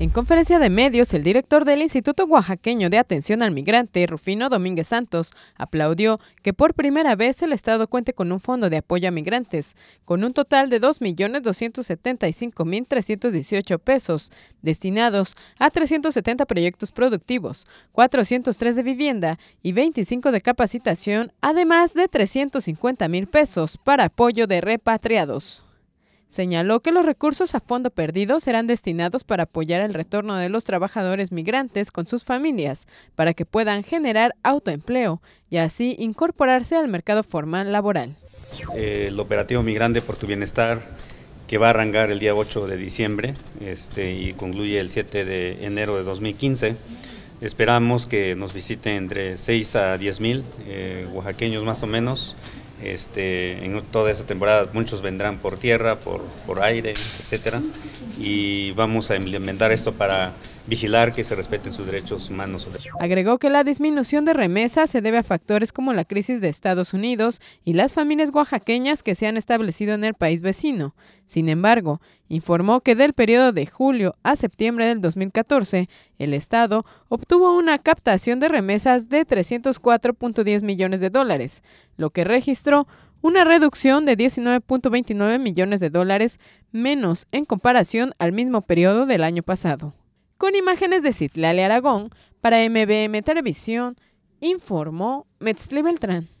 En conferencia de medios, el director del Instituto Oaxaqueño de Atención al Migrante, Rufino Domínguez Santos, aplaudió que por primera vez el Estado cuente con un fondo de apoyo a migrantes, con un total de 2.275.318 pesos, destinados a 370 proyectos productivos, 403 de vivienda y 25 de capacitación, además de 350.000 pesos para apoyo de repatriados. Señaló que los recursos a fondo perdido serán destinados para apoyar el retorno de los trabajadores migrantes con sus familias, para que puedan generar autoempleo y así incorporarse al mercado formal laboral. Eh, el operativo Migrante por tu Bienestar, que va a arrancar el día 8 de diciembre este, y concluye el 7 de enero de 2015, Esperamos que nos visiten entre 6 a 10 mil eh, oaxaqueños más o menos este, en toda esta temporada muchos vendrán por tierra, por, por aire, etcétera, y vamos a implementar esto para vigilar que se respeten sus derechos humanos. Agregó que la disminución de remesas se debe a factores como la crisis de Estados Unidos y las familias oaxaqueñas que se han establecido en el país vecino. Sin embargo, informó que del periodo de julio a septiembre del 2014, el Estado obtuvo una captación de remesas de 304.10 millones de dólares, lo que registró una reducción de 19.29 millones de dólares menos en comparación al mismo periodo del año pasado. Con imágenes de Citlale Aragón, para MBM Televisión, informó Metzli Beltrán.